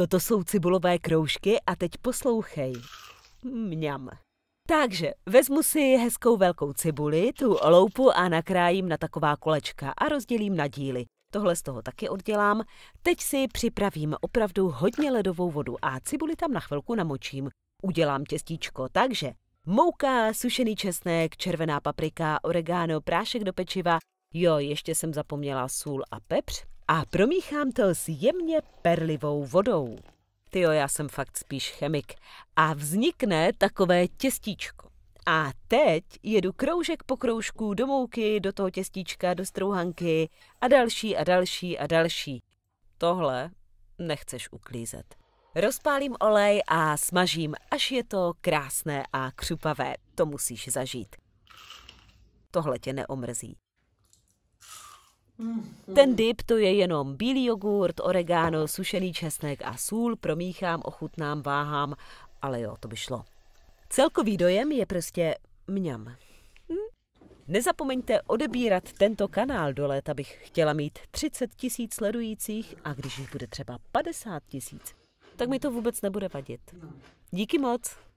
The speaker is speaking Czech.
Toto jsou cibulové kroužky a teď poslouchej. Mňam. Takže vezmu si hezkou velkou cibuli, tu loupu a nakrájím na taková kolečka a rozdělím na díly. Tohle z toho taky oddělám. Teď si připravím opravdu hodně ledovou vodu a cibuli tam na chvilku namočím. Udělám těstíčko, takže mouka, sušený česnek, červená paprika, oregano, prášek do pečiva. Jo, ještě jsem zapomněla sůl a pepř a promíchám to s jemně perlivou vodou. Ty jo, já jsem fakt spíš chemik. A vznikne takové těstíčko. A teď jedu kroužek po kroužku do mouky, do toho těstíčka, do strouhanky a další a další a další. Tohle nechceš uklízet. Rozpálím olej a smažím, až je to krásné a křupavé. To musíš zažít. Tohle tě neomrzí. Mhm. Ten dip to je jenom bílý jogurt, oregano, sušený česnek a sůl, promíchám, ochutnám, váhám, ale jo, to by šlo. Celkový dojem je prostě mňam. Hm? Nezapomeňte odebírat tento kanál do léta, abych chtěla mít 30 tisíc sledujících a když jich bude třeba 50 tisíc, tak mi to vůbec nebude vadit. Díky moc!